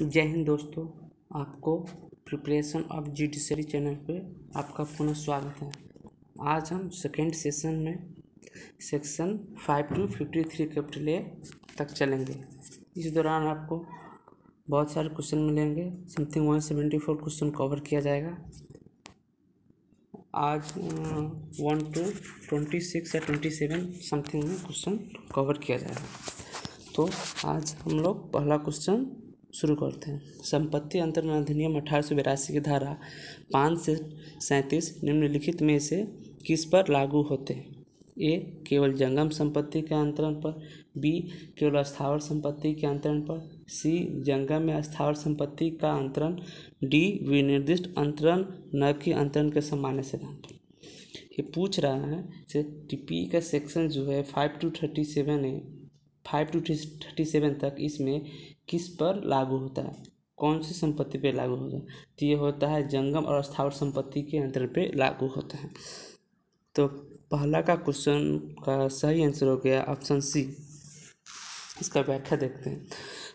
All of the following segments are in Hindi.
जय हिंद दोस्तों आपको प्रिपरेशन ऑफ जुडिशरी चैनल पे आपका पुनः स्वागत है आज हम सेकेंड सेशन में section five to fifty three capital A तक चलेंगे इस दौरान आपको बहुत सारे क्वेश्चन मिलेंगे something one seventy four question cover किया जाएगा आज वन टू ट्वेंटी सिक्स या ट्वेंटी सेवन समथिंग में क्वेश्चन कवर किया जाएगा तो आज हम लोग पहला क्वेश्चन शुरू करते हैं संपत्ति अंतरण अधिनियम अठारह सौ बिरासी की धारा पाँच से सैंतीस निम्नलिखित में से किस पर लागू होते हैं ए केवल जंगम संपत्ति के अंतरण पर बी केवल स्थावर संपत्ति के अंतरण पर सी जंगम में स्थावर संपत्ति का अंतरण डी विनिर्दिष्ट अंतरण न कि अंतरण के सामान्य सिद्धांत ये पूछ रहा है जैसे का सेक्शन जो है फाइव टू थर्टी सेवन है फाइव टू थर्टी सेवन तक इसमें किस पर लागू होता है कौन सी संपत्ति पे लागू होता है तो ये होता है जंगम और स्थावर संपत्ति के अंतर पे लागू होता है तो पहला का क्वेश्चन का सही आंसर हो गया ऑप्शन सी इसका व्याख्या देखते हैं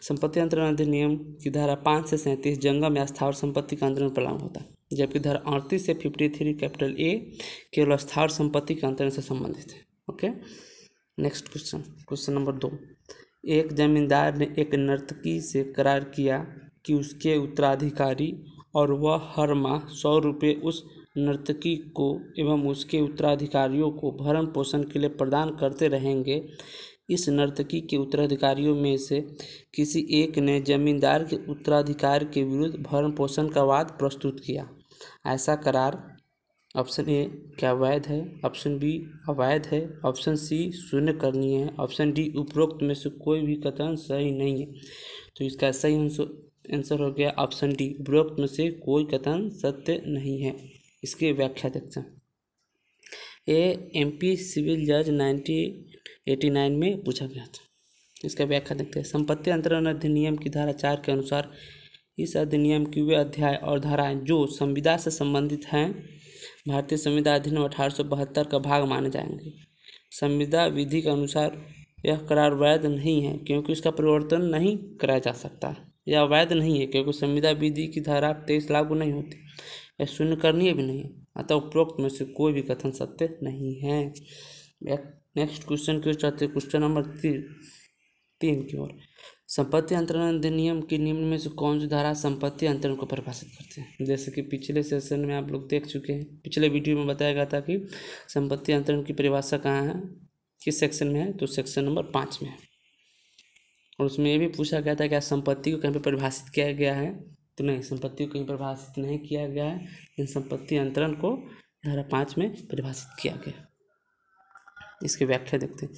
संपत्ति अंतरण अधिनियम की धारा पाँच से सैंतीस जंगम या स्थावर संपत्ति का अंतरण पर लागू होता है जबकि धारा अड़तीस से फिफ्टी थ्री कैपिटल ए केवल स्थावर संपत्ति के अंतरण से संबंधित है okay next question question number दो एक जमींदार ने एक नर्तकी से करार किया कि उसके उत्तराधिकारी और वह हर माह सौ रुपये उस नर्तकी को एवं उसके उत्तराधिकारियों को भरण पोषण के लिए प्रदान करते रहेंगे इस नर्तकी के उत्तराधिकारियों में से किसी एक ने जमींदार के उत्तराधिकार के विरुद्ध भरण पोषण का वाद प्रस्तुत किया ऐसा करार ऑप्शन ए क्या अवैध है ऑप्शन बी अवैध है ऑप्शन सी शून्य करनी है ऑप्शन डी उपरोक्त में से कोई भी कथन सही नहीं है तो इसका सही आंसर हो गया ऑप्शन डी उपरोक्त में से कोई कथन सत्य नहीं है इसके व्याख्या देखते हैं ए एमपी सिविल जज नाइनटीन एटी नाइन में पूछा गया था इसका व्याख्या देखते हैं संपत्ति अंतरण अधिनियम की धारा चार के अनुसार इस अधिनियम की वे अध्याय और धाराएं जो संविदा से संबंधित हैं भारतीय संविधान अधिनियम अठारह सौ बहत्तर का भाग माने जाएंगे संविदा विधि के अनुसार यह करार वैध नहीं है क्योंकि इसका परिवर्तन नहीं कराया जा सकता यह वैध नहीं है क्योंकि संविदा विधि की धारा तेईस लागू नहीं होती यह शून्य करनी भी नहीं है अतः उपरोक्त में से कोई भी कथन सत्य नहीं है नेक्स्ट क्वेश्चन क्यों चाहते क्वेश्चन नंबर तीन तीन की ओर संपत्ति अंतरण अधिनियम की निम्न में से कौन सी धारा संपत्ति अंतरण को परिभाषित करते हैं जैसे कि पिछले सेशन में आप लोग देख चुके हैं पिछले वीडियो में बताया गया था कि संपत्ति अंतरण की परिभाषा कहाँ है किस सेक्शन में है तो सेक्शन नंबर पाँच में है और उसमें ये भी पूछा गया था आज संपत्ति को कहीं पर परिभाषित किया गया है तो नहीं संपत्ति को कहीं परिभाषित नहीं किया गया है लेकिन संपत्ति अंतरण को धारा पाँच में परिभाषित किया गया इसकी व्याख्या देखते हैं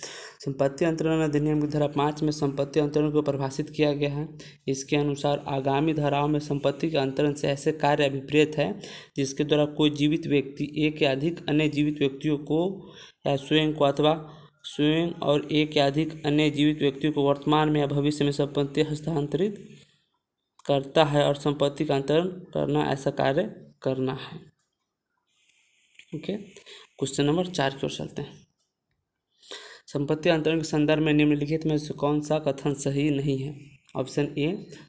संपत्ति अंतरण अधिनियम की धारा पाँच में संपत्ति अंतरण को परिभाषित किया गया है इसके अनुसार आगामी धाराओं में संपत्ति के अंतरण से ऐसे कार्य अभिप्रेत है जिसके द्वारा कोई जीवित व्यक्ति एक या अधिक अन्य जीवित व्यक्तियों को या स्वयं को अथवा स्वयं और एक या अधिक अन्य जीवित व्यक्तियों को वर्तमान में या भविष्य में संपत्ति हस्तांतरित करता है और संपत्ति का अंतरण करना ऐसा कार्य करना है ओके क्वेश्चन नंबर चार की ओर चलते हैं संपत्ति अंतरण के संदर्भ में निम्नलिखित में से कौन सा कथन सही नहीं है ऑप्शन ए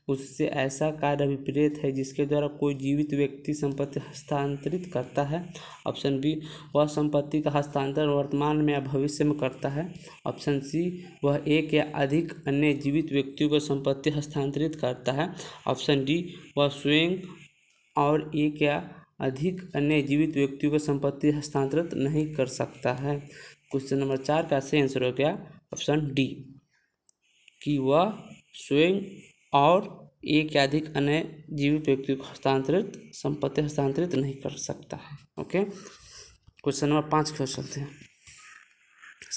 उससे ऐसा कार्य अभिप्रेत है जिसके द्वारा कोई जीवित व्यक्ति संपत्ति हस्तांतरित करता है ऑप्शन बी वह संपत्ति का हस्तांतरण वर्तमान में या भविष्य में करता है ऑप्शन सी वह एक या अधिक अन्य जीवित व्यक्तियों को संपत्ति हस्तांतरित करता है ऑप्शन डी वह स्वयं और एक या अधिक अन्य जीवित व्यक्तियों को संपत्ति हस्तांतरित नहीं कर सकता है क्वेश्चन नंबर चार का सही आंसर हो गया ऑप्शन डी कि वह स्वयं और एक या अधिक अन्य जीवित व्यक्ति को हस्तांतरित संपत्ति हस्तांतरित नहीं कर सकता है ओके क्वेश्चन नंबर पाँच के चलते हैं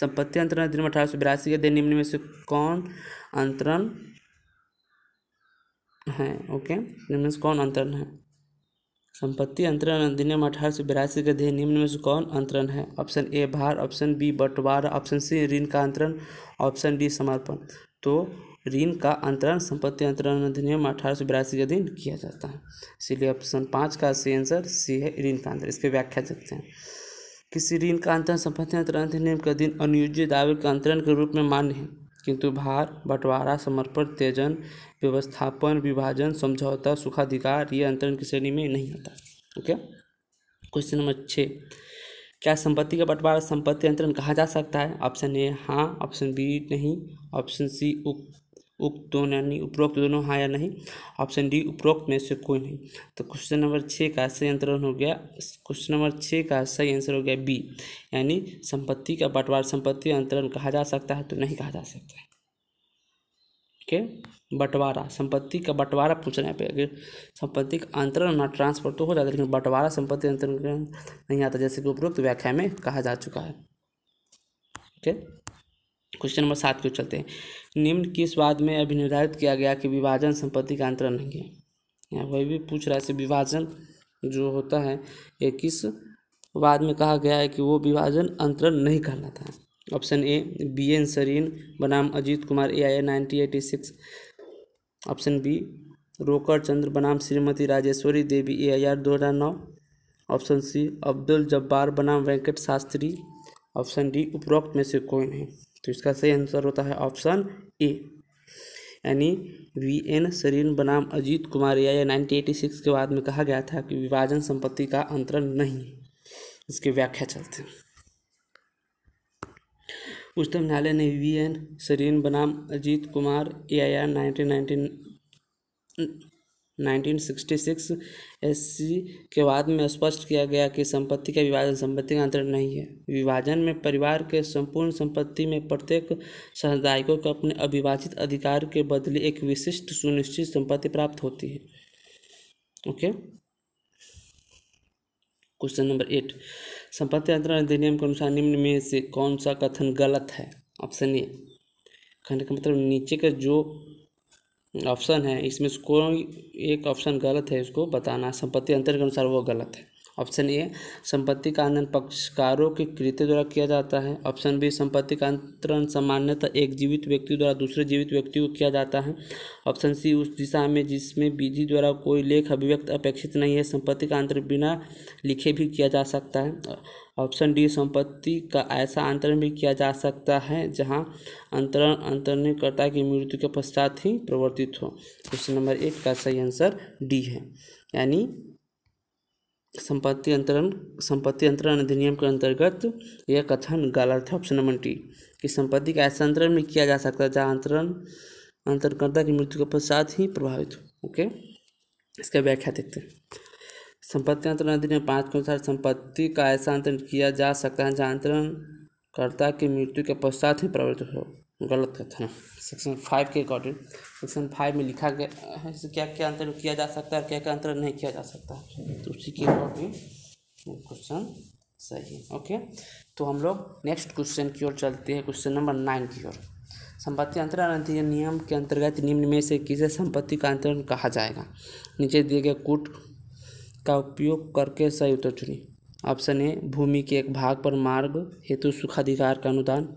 संपत्ति अंतरण अधिनियम अठारह सौ बिरासी के दिन निम्न में से कौन अंतरण है ओके निम्न से कौन अंतरण है संपत्ति अंतरण अधिनियम अठारह सौ बिरासी के अध्ययन निम्न में से कौन अंतरण है ऑप्शन ए भार ऑप्शन बी बंटवारा ऑप्शन सी ऋण का अंतरण ऑप्शन डी समर्पण तो ऋण का अंतरण संपत्ति अंतरण अधिनियम अठारह सौ बिरासी के अधीन किया जाता है इसीलिए ऑप्शन पाँच का सी आंसर सी है ऋण का अंतरण इसकी व्याख्या देखते हैं किसी ऋण का अंतरण संपत्ति अंतरण अधिनियम के अधीन अनुयोजित दावे के अंतरण के रूप में मान्य है किंतु भार बंटवारा समर्पण त्यजन व्यवस्थापन विभाजन समझौता सुखाधिकार ये अंतरण की श्रेणी में नहीं आता ओके क्वेश्चन नंबर छः क्या संपत्ति का बंटवारा संपत्ति अंतरण कहा जा सकता है ऑप्शन ए हाँ ऑप्शन बी नहीं ऑप्शन सी उक्त दोनों यानी उपरोक्त दोनों हाँ या नहीं ऑप्शन डी उपरोक्त में से कोई नहीं तो क्वेश्चन नंबर छः का सही आंसर हो गया क्वेश्चन नंबर छः का सही आंसर हो गया बी यानी संपत्ति का बंटवार संपत्ति अंतरण कहा जा सकता है तो नहीं कहा जा सकता है बंटवारा संपत्ति का बंटवारा पूछ रहे हैं अगर संपत्ति का अंतरण ना ट्रांसफर तो हो जाता है लेकिन बंटवारा संपत्ति अंतरण नहीं आता जैसे कि उपरोक्त व्याख्या में कहा जा चुका है ओके क्वेश्चन नंबर सात क्यों चलते हैं निम्न किस वाद में अभी निर्धारित किया गया कि विभाजन संपत्ति का अंतरण नहीं है वही भी पूछ रहा है विभाजन जो होता है ये किस वाद में कहा गया है कि वो विभाजन अंतरण नहीं करना था option A B N Sarin बनाम Ajit Kumar A I nineteen eighty six option B रोकर चंद्र बनाम Shrimati Rajeshwari Devi A I R दो हज़ार नौ ऑप्शन सी अब्दुल जब्बार बनाम वेंकट शास्त्री ऑप्शन डी उपरोक्त में से कोई नहीं तो इसका सही आंसर होता है ऑप्शन ए यानी वी एन सरीन बनाम अजीत कुमार या नाइनटीन एटी सिक्स के बाद में कहा गया था कि विभाजन संपत्ति का अंतरण नहीं इसकी व्याख्या चलते हैं उच्चतम न्यायालय ने वी एन सरीन बनाम Ajit Kumar A I R nineteen nineteen 1966 SC के बाद में स्पष्ट किया गया कि संपत्ति का विभाजन संपत्ति का अंतर नहीं है विभाजन में परिवार के संपूर्ण संपत्ति में प्रत्येक सहदायकों को अपने अविभाजित अधिकार के बदले एक विशिष्ट सुनिश्चित संपत्ति प्राप्त होती है ओके क्वेश्चन नंबर एट संपत्ति अंतरण अधिनियम के अनुसार निम्न में से कौन सा कथन गलत है ऑप्शन ए खंड का मतलब नीचे का जो ऑप्शन है इसमें कोई एक ऑप्शन गलत है इसको बताना संपत्ति अंतर के अनुसार वो गलत है ऑप्शन ए संपत्ति का आंदोलन पक्षकारों के कृत्य द्वारा किया जाता है ऑप्शन बी संपत्ति का अंतरण सामान्यतः एक जीवित व्यक्ति द्वारा दूसरे जीवित व्यक्ति को किया जाता है ऑप्शन सी उस दिशा में जिसमें विधि द्वारा कोई लेख अभिव्यक्त अपेक्षित नहीं है संपत्ति का अंतर बिना लिखे भी किया जा सकता है ऑप्शन डी संपत्ति का ऐसा अंतरण भी किया जा सकता है जहाँ अंतरण अंतरणकर्ता की मृत्यु के पश्चात ही प्रवर्तित हो क्वेश्चन नंबर एक का सही आंसर डी है यानी संपत्ति अंतरण संपत्ति अंतरण अधिनियम के अंतर्गत यह कथन गलत है ऑप्शन नंबर टी कि संपत्ति का ऐसा अंतरण में किया जा सकता है जहाँ अंतरण अंतरकर्ता की मृत्यु के पश्चात ही प्रभावित हो ओके इसका व्याख्या देखते हैं संपत्ति अंतरण अधिनियम पाँच के अनुसार संपत्ति का ऐसा अंतरण किया जा सकता है जहाँ अंतरणकर्ता की मृत्यु के पश्चात ही प्रभावित हो गलत कथन सेक्शन फाइव के अकॉर्डिंग सेक्शन फाइव में लिखा गया है क्या क्या अंतर किया जा सकता है और क्या क्या अंतर नहीं किया जा सकता तो उसी के अकॉर्डिंग क्वेश्चन सही है ओके तो हम लोग नेक्स्ट क्वेश्चन की ओर चलते हैं क्वेश्चन नंबर नाइन की ओर संपत्ति अंतरण नियम के अंतर्गत निम्न में से किसे संपत्ति का अंतरण कहा जाएगा नीचे दिए गए कूट का उपयोग करके सही उत्तर चुनी ऑप्शन ए भूमि के एक भाग पर मार्ग हेतु सुखाधिकार का अनुदान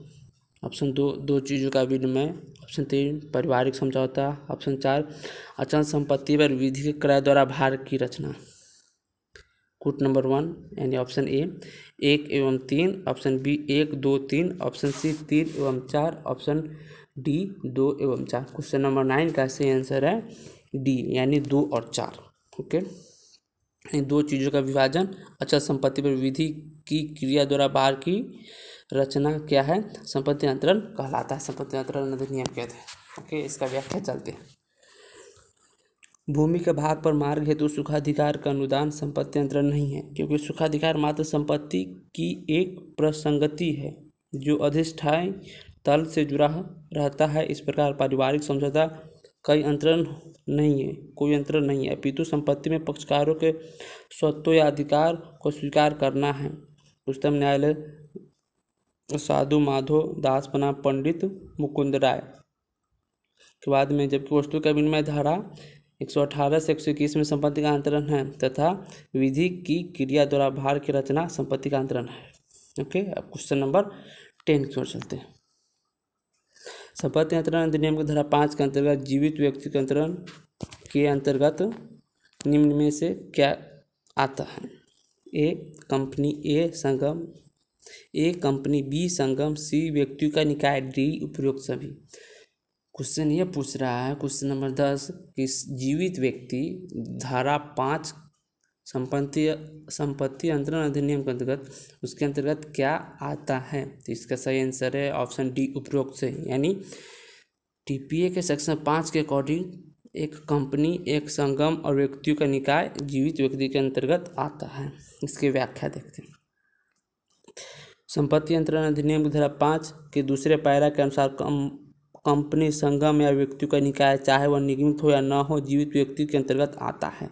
ऑप्शन दो दो चीज़ों का विनिमय ऑप्शन तीन पारिवारिक समझौता ऑप्शन चार अचल संपत्ति पर विधि के क्रय द्वारा भार की रचना कूट नंबर वन यानी ऑप्शन ए एक एवं तीन ऑप्शन बी एक दो तीन ऑप्शन सी तीन एवं चार ऑप्शन डी दो एवं चार क्वेश्चन नंबर नाइन का सही आंसर है डी यानी दो और चार ओके दो चीज़ों का विभाजन अचल संपत्ति पर विधि की क्रिया द्वारा बाहर की रचना क्या है संपत्ति अंतरण कहलाता है संपत्ति अंतरण अधिनियम के तहत ओके इसका व्याख्या चलते हैं भूमि के भाग पर मार्ग हेतु सुखाधिकार का अनुदान संपत्ति अंतरण नहीं है क्योंकि सुखाधिकार मात्र संपत्ति की एक प्रसंगति है जो अधिष्ठाई तल से जुड़ा रहता है इस प्रकार पारिवारिक समझौता कई अंतरण नहीं है कोई अंतरण नहीं है अपितु संपत्ति में पक्षकारों के स्वत्व या अधिकार को स्वीकार करना है उच्चतम न्यायालय साधु माधो दास बना पंडित मुकुंद राय के बाद में जबकि वस्तु का विनिमय धारा 118 से 121 में संपत्ति का अंतरण है तथा विधि की क्रिया द्वारा भार की रचना संपत्ति का अंतरण है ओके अब क्वेश्चन नंबर टेन की ओर चलते हैं संपत्ति अंतरण अधिनियम की धारा पाँच के अंतर्गत जीवित व्यक्ति के अंतरण के अंतर्गत निम्न में से क्या आता है ए कंपनी ए संगम ए कंपनी बी संगम सी व्यक्ति का निकाय डी उपयुक्त सभी क्वेश्चन ये पूछ रहा है क्वेश्चन नंबर दस कि जीवित व्यक्ति धारा पाँच संपत्ति संपत्ति अंतरण अधिनियम के अंतर्गत उसके अंतर्गत क्या आता है तो इसका सही आंसर है ऑप्शन डी उपरोक्त से यानी टीपीए के सेक्शन पाँच के अकॉर्डिंग एक कंपनी एक संगम और व्यक्तियों का निकाय जीवित व्यक्ति के अंतर्गत आता है इसकी व्याख्या देखते हैं संपत्ति अंतरण अधिनियम की धारा पाँच के दूसरे पायरा के अनुसार कम कंपनी संगम या व्यक्ति का निकाय चाहे वह निगमित हो या न हो जीवित व्यक्ति के अंतर्गत आता है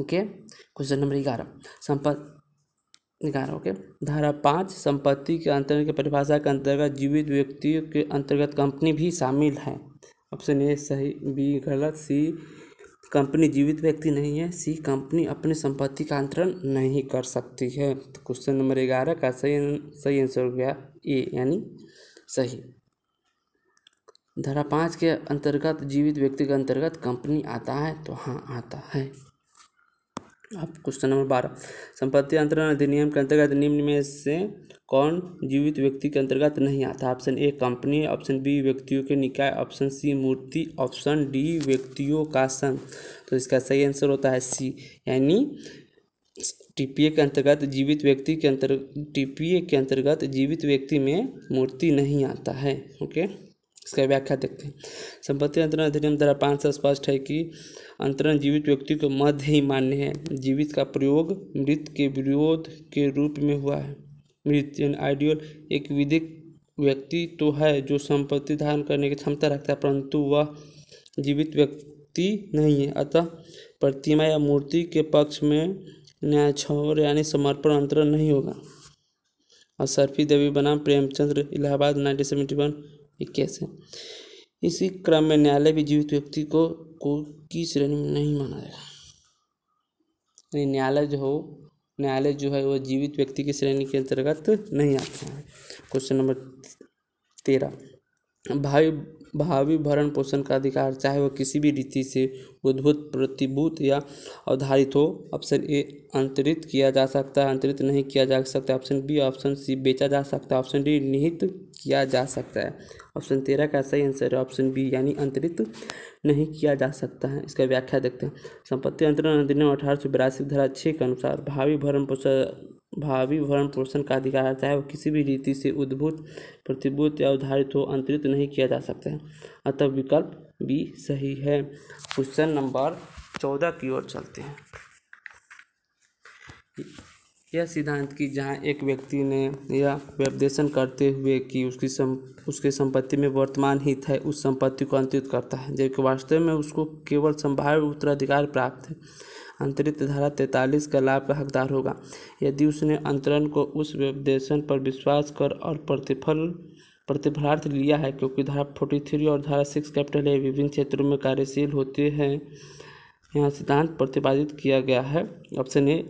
ओके क्वेश्चन नंबर ग्यारह संपत्ति ग्यारह ओके धारा पाँच संपत्ति के अंतरण की परिभाषा के अंतर्गत जीवित व्यक्तियों के अंतर्गत कंपनी भी शामिल है ऑप्शन ए सही बी गलत सी कंपनी जीवित व्यक्ति नहीं है सी कंपनी अपनी संपत्ति का अंतरण नहीं कर सकती है तो क्वेश्चन नंबर ग्यारह का सही सही आंसर हो गया ए यानी सही धारा पाँच के अंतर्गत जीवित व्यक्ति के अंतर्गत कंपनी आता है तो हाँ आता है आप क्वेश्चन नंबर बारह संपत्ति अंतरण अधिनियम के अंतर्गत निम्न में से कौन जीवित व्यक्ति के अंतर्गत नहीं आता option A company option B व्यक्तियों के निकाय ऑप्शन सी मूर्ति ऑप्शन डी व्यक्तियों का संघ तो इसका सही आंसर होता है सी यानी टीपीए के अंतर्गत जीवित व्यक्ति के अंतर्गत टीपीए के अंतर्गत जीवित व्यक्ति में मूर्ति नहीं आता है ओके इसका व्याख्या देखते हैं संपत्ति अंतरण अधिनियम धारा पाँच सौ स्पष्ट है कि अंतरण जीवित व्यक्ति को मध्य ही मान्य है जीवित का प्रयोग मृत के विरोध के रूप में हुआ है मृत यानी आइडियल एक विधिक व्यक्ति तो है जो संपत्ति धारण करने की क्षमता रखता है परंतु वह जीवित व्यक्ति नहीं है अतः प्रतिमा या मूर्ति के पक्ष में न्यायक्षौर यानी समर्पण अंतरण नहीं होगा और सरफी देवी बनाम Premchandra Allahabad nineteen seventy one एक केस है इसी क्रम में न्यायालय भी जीवित व्यक्ति को को की श्रेणी में नहीं माना जाएगा यानी न्यायालय जो हो न्यायालय जो है वह जीवित व्यक्ति की श्रेणी के अंतर्गत नहीं आता है क्वेश्चन नंबर तेरह भावी भावी भरण पोषण का अधिकार चाहे वह किसी भी रीति से उद्भूत प्रतिभूत या आधारित हो ऑप्शन ए अंतरित किया जा सकता है अंतरित नहीं किया जा सकता ऑप्शन बी ऑप्शन सी बेचा जा सकता है ऑप्शन डी निहित किया जा सकता है ऑप्शन तेरह का सही आंसर है ऑप्शन बी यानी अंतरित नहीं किया जा सकता है इसका व्याख्या देखते हैं संपत्ति अंतरण अधिनियम अठारह सौ बिरासी धारा छः के अनुसार भावी भरण पोषण भावी भरण पोषण का अधिकार चाहे वो किसी भी रीति से उद्भूत प्रतिभूत या उधारित हो अंतरित नहीं किया जा सकता है अतः विकल्प बी सही है क्वेश्चन नंबर चौदह की ओर चलते हैं यह सिद्धांत कि जहाँ एक व्यक्ति ने यह व्यपदेशन करते हुए कि उसकी सम उसके संपत्ति में वर्तमान हित है उस संपत्ति को अंतरित करता है जबकि वास्तव में उसको केवल संभाव्य उत्तराधिकार प्राप्त है अंतरित धारा तैंतालीस का लाभ का हकदार होगा यदि उसने अंतरण को उस व्यपदेशन पर विश्वास कर और प्रतिफल प्रतिफलार्थ लिया है क्योंकि धारा फोर्टी थ्री और धारा सिक्स कैपिटल ए विभिन्न क्षेत्रों में कार्यशील होते हैं यहाँ सिद्धांत प्रतिपादित किया गया है option A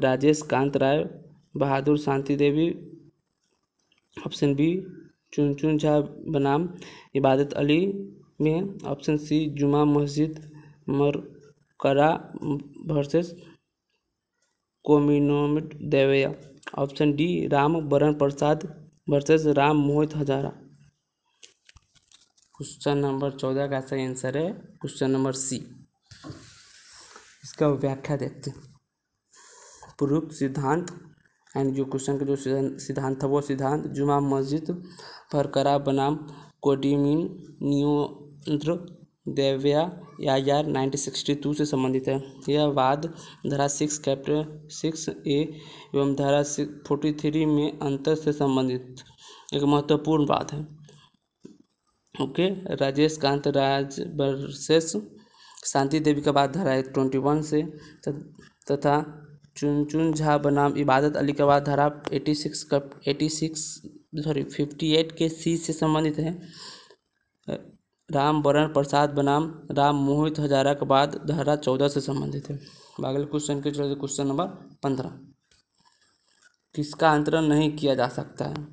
Rajesh Kant Rai Bahadur Shanti Devi option B Chun Chun Jha बनाम इबादत अली में option C Juma Masjid Mercara versus कोमिनोमिट Devaya option D Ram Varan Prasad versus Ram Mohit Hazara question number चौदह का सही आंसर है क्वेश्चन नंबर सी इसका व्याख्या देखते हैं पूर्व सिद्धांत एंड जो क्वेश्चन का जो सिद्धांत था वो सिद्धांत जुमा मस्जिद फरकरा बनाम कोडिमिन नियंत्र देव्या या यार नाइनटीन टू से संबंधित है यह वाद धारा सिक्स कैप्टर सिक्स ए एवं धारा सिक्स फोर्टी थ्री में अंतर से संबंधित एक महत्वपूर्ण वाद है ओके राजेश कांत राज वर्सेस शांति देवी का बाद धारा ट्वेंटी वन से तथा चुन चुन झा बनाम इबादत अली के बाद धारा एटी सिक्स का eighty six sorry fifty eight के सी से संबंधित है राम वरण प्रसाद बनाम राम मोहित हजारा के बाद धारा चौदह से संबंधित है बागल क्वेश्चन के चलते क्वेश्चन नंबर पंद्रह किसका अंतरण नहीं किया जा सकता है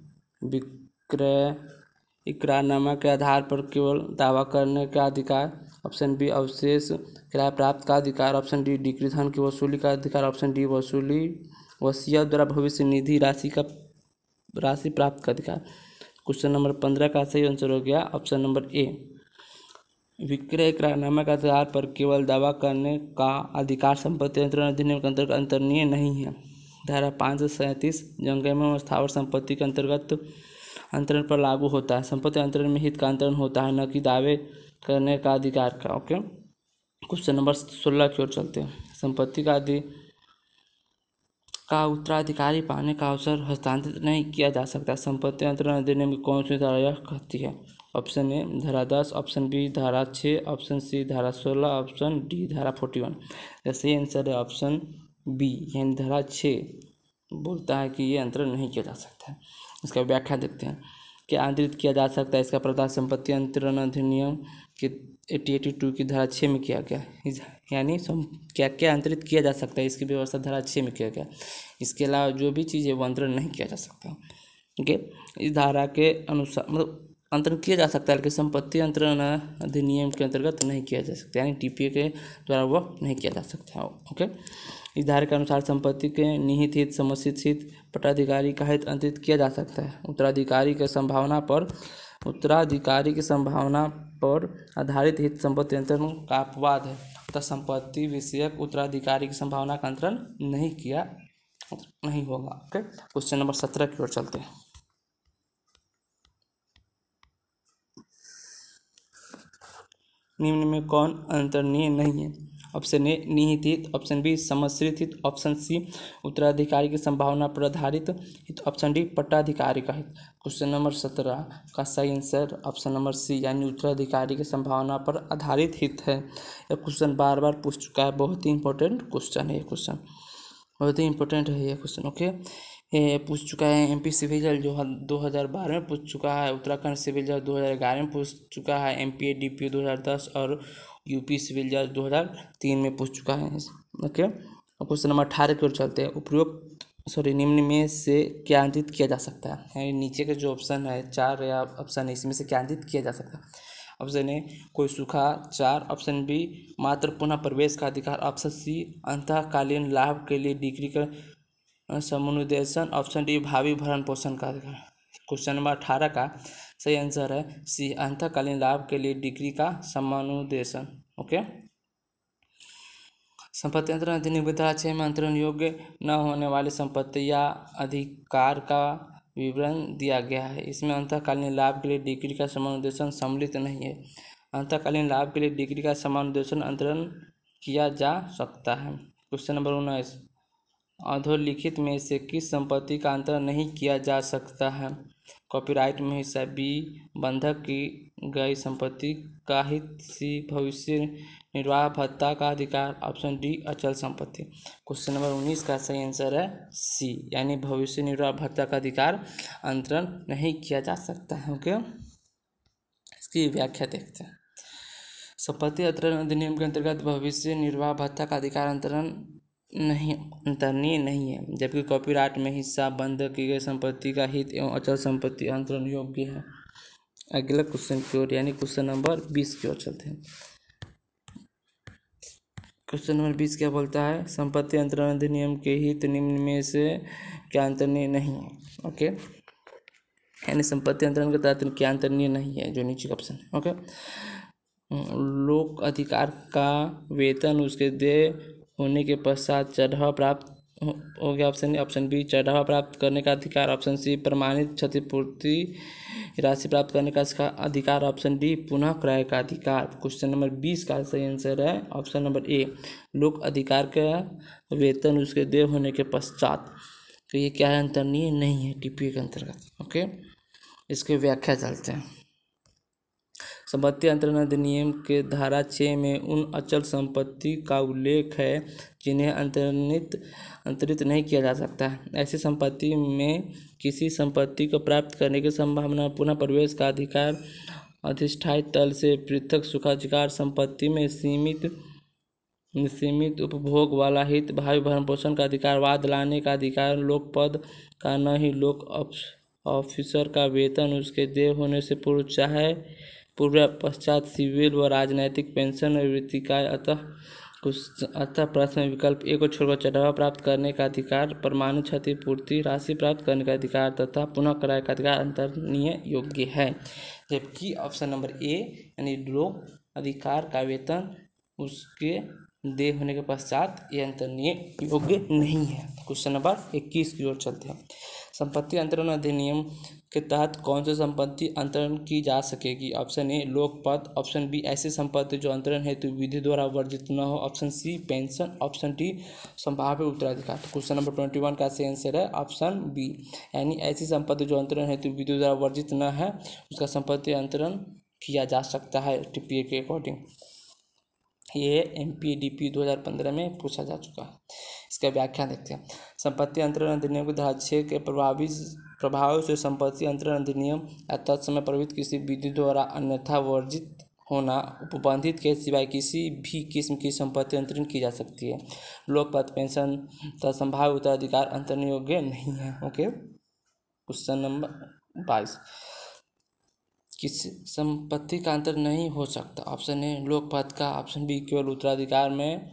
विक्रय इकरारनामा के आधार पर केवल दावा करने का अधिकार ऑप्शन बी अवशेष किराया प्राप्त का अधिकार ऑप्शन डी डिक्री धन की वसूली का अधिकार ऑप्शन डी वसूली वसीयत द्वारा भविष्य निधि राशि का राशि प्राप्त का अधिकार क्वेश्चन नंबर पंद्रह का सही आंसर हो गया ऑप्शन नंबर ए विक्रय करारनामा के आधार पर केवल दावा करने का अधिकार संपत्ति अंतरण अधिनियम के अंतर्गत अंतरणीय नहीं है धारा पाँच सौ सैंतीस जंगम स्थावर संपत्ति के अंतर्गत अंतरण पर लागू होता है संपत्ति अंतरण में हित का अंतरण होता है न कि दावे करने का अधिकार का ओके क्वेश्चन नंबर सोलह की ओर चलते हैं संपत्ति का अधि का उत्तराधिकारी पाने का अवसर हस्तांतरित नहीं किया जा सकता संपत्ति अंतरण अधिनियम की कौन सी धारा कहती है ऑप्शन ए धारा दस ऑप्शन बी धारा छः ऑप्शन सी धारा सोलह ऑप्शन डी धारा फोर्टी वन सही आंसर है ऑप्शन बी यानी धारा छः बोलता है कि ये अंतरण नहीं किया जा सकता है इसका व्याख्या देखते हैं क्या आंतरित किया जा सकता है इसका प्रदान संपत्ति अंतरण अधिनियम के एट्टी एटी टू की धारा छः में किया गया यानी क्या क्या अंतरित किया जा सकता है इसकी व्यवस्था धारा छः में किया गया इसके अलावा जो भी चीज़ है वो अंतरण नहीं किया जा सकता ओके इस धारा के अनुसार मतलब अंतरण किया जा सकता है लेकिन संपत्ति अंतरण अधिनियम के अंतर्गत नहीं किया जा सकता यानी टी के द्वारा वह नहीं किया जा सकता ओके इस धारा के अनुसार संपत्ति के निहित हित समस्त हित पटाधिकारी का हित अंतरित किया जा सकता है उत्तराधिकारी के संभावना पर उत्तराधिकारी की संभावना पर आधारित हित संपत्ति अंतरण का अपवाद है तथा संपत्ति विषयक उत्तराधिकारी की संभावना का अंतरण नहीं किया नहीं होगा ओके क्वेश्चन नंबर सत्रह की ओर चलते हैं निम्न में कौन अंतरणीय नहीं है ऑप्शन ए निहित ऑप्शन बी समश्रित हित ऑप्शन सी उत्तराधिकारी की संभावना पर आधारित हित ऑप्शन डी पट्टाधिकारी का हित क्वेश्चन नंबर सत्रह का सही आंसर ऑप्शन नंबर सी यानी उत्तराधिकारी की संभावना पर आधारित हित है यह क्वेश्चन बार बार पूछ चुका है बहुत ही इंपॉर्टेंट क्वेश्चन है ये क्वेश्चन बहुत ही इंपॉर्टेंट है ये क्वेश्चन ओके ये पूछ चुका है एमपी सिविल जो दो हज़ार बारह में पूछ चुका है उत्तराखंड सिविल जज दो हज़ार ग्यारह में पूछ चुका है M P A D P दो हज़ार दस और यूपी सिविल जज 2003 में पूछ चुका है ओके और क्वेश्चन नंबर अठारह की ओर चलते हैं उपयोग सॉरी निम्न में से क्या अंतित किया जा सकता है नीचे का जो ऑप्शन है चार या ऑप्शन है इसमें से क्या अंतित किया जा सकता है ऑप्शन ए कोई सूखा चार ऑप्शन बी मात्र पुनः प्रवेश का अधिकार ऑप्शन सी अंतकालीन लाभ के लिए डिग्री का समुदेशन ऑप्शन डी भावी भरण पोषण का अधिकार क्वेश्चन नंबर अठारह का सही आंसर है सी अंतकालीन लाभ के लिए डिग्री का समानुदेशन ओके संपत्ति अंतरण अधिनियम छः में अंतरण योग्य न होने वाली संपत्ति या अधिकार का विवरण दिया गया है इसमें अंतकालीन लाभ के लिए डिग्री का समानुदेशन सम्मिलित नहीं है अंतकालीन लाभ के लिए डिग्री का समानुदेशन अंतरण किया जा सकता है क्वेश्चन नंबर उन्नीस अधोलिखित में से किस संपत्ति का अंतरण नहीं किया जा सकता है कॉपीराइट में हिस्सा बी बंधक की गई संपत्ति का हित सी भविष्य निर्वाह भत्ता का अधिकार ऑप्शन डी अचल संपत्ति क्वेश्चन नंबर उन्नीस का सही आंसर है सी यानी भविष्य निर्वाह भत्ता का अधिकार अंतरण नहीं किया जा सकता है ओके इसकी व्याख्या देखते हैं संपत्ति अंतरण अधिनियम के अंतर्गत भविष्य निर्वाह भत्ता का अधिकार अंतरण नहीं अंतरणीय नहीं है जबकि कॉपीराइट में हिस्सा बंद की गई संपत्ति का हित एवं अचल संपत्ति अंतरण योग्य है अगला क्वेश्चन की ओर यानी क्वेश्चन नंबर बीस की ओर चलते हैं क्वेश्चन नंबर बीस क्या बोलता है संपत्ति अंतरण अधिनियम के हित निम्न में से क्या अंतरणीय नहीं है ओके यानी संपत्ति अंतरण के तहत क्या अंतरणीय नहीं है जो नीचे ऑप्शन है ओके हम्म, लोक अधिकार का वेतन उसके देय होने के पश्चात चढ़ावा प्राप्त हो गया ऑप्शन ऑप्शन बी चढ़ावा प्राप्त करने का अधिकार ऑप्शन सी प्रमाणित क्षतिपूर्ति राशि प्राप्त करने का अधिकार ऑप्शन डी पुनः क्रय का अधिकार क्वेश्चन नंबर बीस का सही आंसर है ऑप्शन नंबर ए लोक अधिकार का वेतन उसके देय होने के पश्चात तो ये क्या है अंतरणीय नहीं है टीपीए के अंतर्गत ओके इसके व्याख्या चलते हैं संपत्ति अंतरण अधिनियम के धारा छः में उन अचल संपत्ति का उल्लेख है जिन्हें अंतरणित अंतरित नहीं किया जा सकता ऐसी संपत्ति में किसी संपत्ति को प्राप्त करने की संभावना पुनः प्रवेश का अधिकार अधिष्ठाई तल से पृथक सुखाधिकार संपत्ति में सीमित सीमित उपभोग वाला हित भावी भरण पोषण का अधिकार वाद लाने का अधिकार लोक पद का न ही लोक ऑफिसर का वेतन उसके देय होने से पूर्व चाहे पूर्व पश्चात सिविल व राजनैतिक पेंशन निवृत्ति का अतः कुछ अतः प्रश्न विकल्प एक को छोड़कर चढ़ावा प्राप्त करने का अधिकार परमाणु क्षतिपूर्ति राशि प्राप्त करने का अधिकार तथा पुनः कराए का अधिकार अंतरणीय योग्य है जबकि ऑप्शन नंबर ए यानी लोक अधिकार का वेतन उसके दे होने के पश्चात ये अंतरणीय योग्य नहीं है क्वेश्चन नंबर इक्कीस की ओर चलते हैं संपत्ति अंतरण अधिनियम के तहत कौन सी संपत्ति अंतरण की जा सकेगी ऑप्शन ए लोकपद ऑप्शन बी ऐसी संपत्ति जो अंतरण हेतु विधि द्वारा वर्जित न हो option C pension option D संभाव्य उत्तराधिकार क्वेश्चन नंबर ट्वेंटी वन का सही आंसर है ऑप्शन बी यानी ऐसी संपत्ति जो अंतरण हेतु विधि द्वारा वर्जित न है उसका संपत्ति अंतरण किया जा सकता है टीपीए के अकॉर्डिंग ये एम पी डी पी दो हज़ार पंद्रह में पूछा जा चुका है इसका व्याख्या देखते हैं संपत्ति अंतरण अधिनियम के धारा छः के प्रभावी प्रभाव से संपत्ति अंतरण अधिनियम या तत्समय प्रवृत्त किसी विधि द्वारा अन्यथा वर्जित होना उपबंधित के सिवाय किसी भी किस्म की संपत्ति अंतरण की जा सकती है लोकपत पेंशन तथा संभाव्य उत्तराधिकार अंतरण योग्य नहीं है ओके क्वेश्चन नंबर बाईस किसी संपत्ति का अंतर नहीं हो सकता ऑप्शन ए लोक पद का ऑप्शन बी केवल उत्तराधिकार में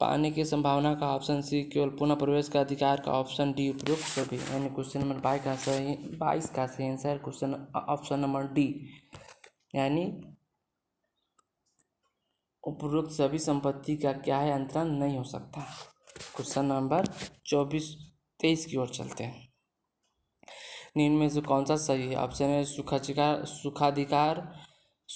पाने की संभावना का ऑप्शन सी केवल पुनः प्रवेश का अधिकार का ऑप्शन डी उपयुक्त सभी यानी क्वेश्चन नंबर बाईस का सही बाईस का सही answer question option number D यानी उपरोक्त सभी संपत्ति का क्या है अंतरण नहीं हो सकता क्वेश्चन नंबर चौबीस तेईस की ओर चलते हैं निम्न में से कौन सा सही है ऑप्शन ए सुखाचिकार सुखाधिकार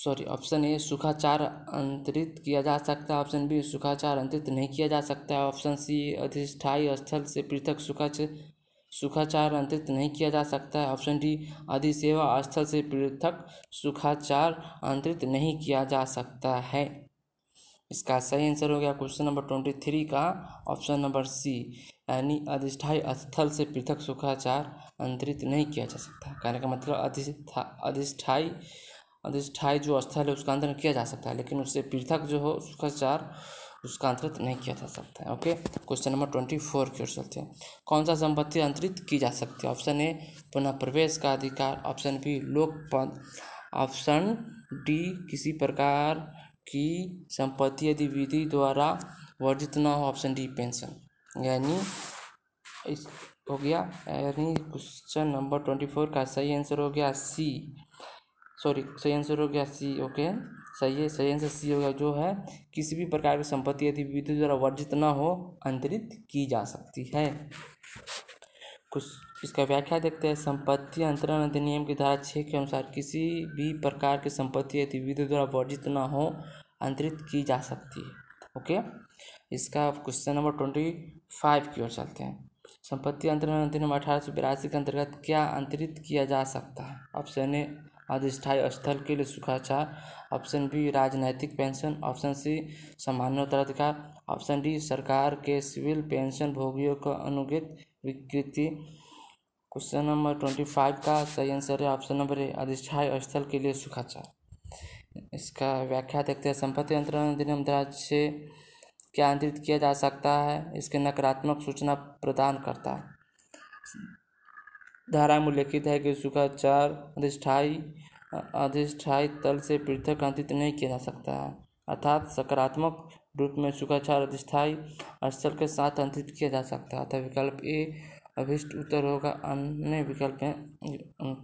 सॉरी ऑप्शन ए सुखाचार अंतरित किया जा सकता है ऑप्शन बी सुखाचार अंतरित नहीं किया जा सकता है ऑप्शन सी अधिष्ठाई स्थल से पृथक सुखाच सुखाचार अंतरित नहीं किया जा सकता है ऑप्शन डी अधिसेवा स्थल से पृथक सुखाचार अंतरित नहीं किया जा सकता है इसका सही आंसर हो गया क्वेश्चन नंबर ट्वेंटी थ्री का ऑप्शन नंबर सी यानी अधिष्ठाई स्थल से पृथक सुखाचार अंतरित नहीं किया जा सकता कहने का मतलब अधिष्ठा अधिष्ठाई अधिष्ठाई जो स्थल है उसका अंतरण किया जा सकता है लेकिन उससे पृथक जो हो सुखाचार उसका अंतरित नहीं किया जा सकता है okay question number twenty four की ओर चलते हैं कौन सा संपत्ति अंतरित की जा सकती है ऑप्शन ए पुनः प्रवेश का अधिकार ऑप्शन बी लोकपद ऑप्शन डी किसी प्रकार की संपत्ति यदि विधि द्वारा वर्जित ना हो ऑप्शन डी पेंशन यानी इस हो गया यानी क्वेश्चन नंबर ट्वेंटी फोर का सही आंसर हो गया सी सॉरी सही आंसर हो गया सी ओके सही है सही आंसर सी हो गया जो है किसी भी प्रकार की संपत्ति यदि विधि द्वारा वर्जित ना हो अंतरित की जा सकती है कुछ इसका व्याख्या देखते हैं संपत्ति अंतरण अधिनियम की धारा छः के अनुसार किसी भी प्रकार की संपत्ति गतिविधि द्वारा वर्जित ना हो अंतरित की जा सकती है ओके इसका क्वेश्चन नंबर ट्वेंटी फाइव की ओर चलते हैं संपत्ति अंतरण अधिनियम अठारह सौ बिरासी के अंतर्गत क्या अंतरित किया जा सकता है ऑप्शन ए अधिष्ठाई स्थल के लिए सुखाचार ऑप्शन बी राजनैतिक पेंशन ऑप्शन सी सामान्य उत्तराधिकार ऑप्शन डी सरकार के सिविल पेंशन भोगियों का अनुगत विकृति क्वेश्चन नंबर ट्वेंटी फाइव का सही आंसर है ऑप्शन नंबर ए अधिष्ठाई स्थल के लिए सुखाचार इसका व्याख्या देखते हैं संपत्ति अंतरण अधिनियम दराज से क्या अंतरित किया जा सकता है इसके नकारात्मक सूचना प्रदान करता है धारा में उल्लेखित है कि सुखाचार अधिष्ठाई अधिष्ठाई तल से पृथक अंतरित नहीं किया जा सकता है अर्थात सकारात्मक रूप में सुखाचार अधिष्ठाई स्थल के साथ अंतरित किया जा सकता है अतः विकल्प ए अभिष्ट उत्तर होगा अन्य विकल्प अं-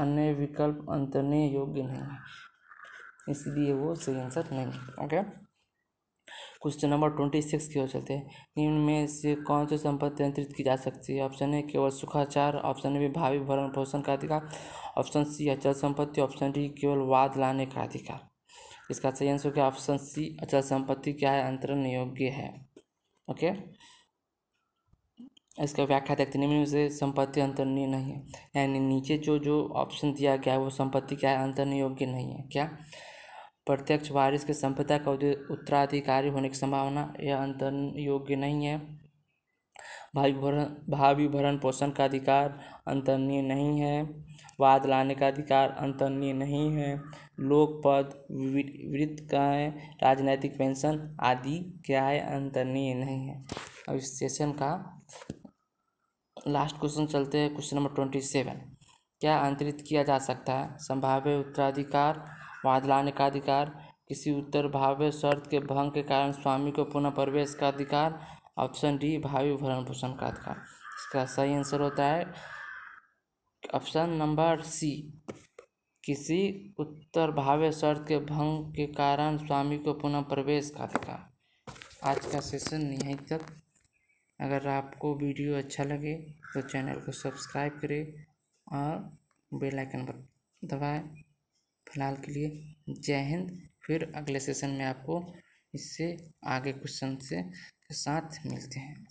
अन्य विकल्प अंतरने योग्य नहीं है इसलिए वो सही आंसर नहीं है okay question number twenty six की ओर चलते हैं निम्न में से कौन सी संपत्ति नियंत्रित की जा सकती है ऑप्शन ए केवल सुखाचार ऑप्शन बी भावी भरण पोषण का अधिकार ऑप्शन सी अचल संपत्ति ऑप्शन डी केवल वाद लाने का अधिकार इसका सही आंसर क्या ऑप्शन सी अचल संपत्ति क्या है अंतरण योग्य है ओके इसका व्याख्या देखते निम्न से संपत्ति अंतरणीय नहीं है यानी नीचे जो जो ऑप्शन दिया गया है वो संपत्ति क्या है अंतरणीय योग्य नहीं है क्या प्रत्यक्ष वारिस के संपदा का उत्तराधिकारी होने की संभावना यह अंतरण योग्य नहीं है भावी भरण भावी भरण पोषण का अधिकार अंतरणीय नहीं है वाद लाने का अधिकार अंतरणीय नहीं है लोक पद वृत्त का है राजनैतिक पेंशन आदि क्या है अंतरणीय नहीं है अब इस सेशन का लास्ट क्वेश्चन चलते हैं क्वेश्चन नंबर ट्वेंटी सेवन क्या अंतरित किया जा सकता है संभाव्य उत्तराधिकार वादलाने का अधिकार किसी उत्तर भाव्य शर्त के भंग के कारण स्वामी को पुनः प्रवेश का अधिकार ऑप्शन डी भावी भरण पोषण का अधिकार इसका सही आंसर होता है ऑप्शन नंबर सी किसी उत्तर भाव्य शर्त के भंग के कारण स्वामी को पुनः प्रवेश का अधिकार आज का सेशन यहीं तक अगर आपको वीडियो अच्छा लगे तो चैनल को सब्सक्राइब करें और बेल आइकन पर दबाएं फिलहाल के लिए जय हिंद फिर अगले सेशन में आपको इससे आगे क्वेश्चन से के साथ मिलते हैं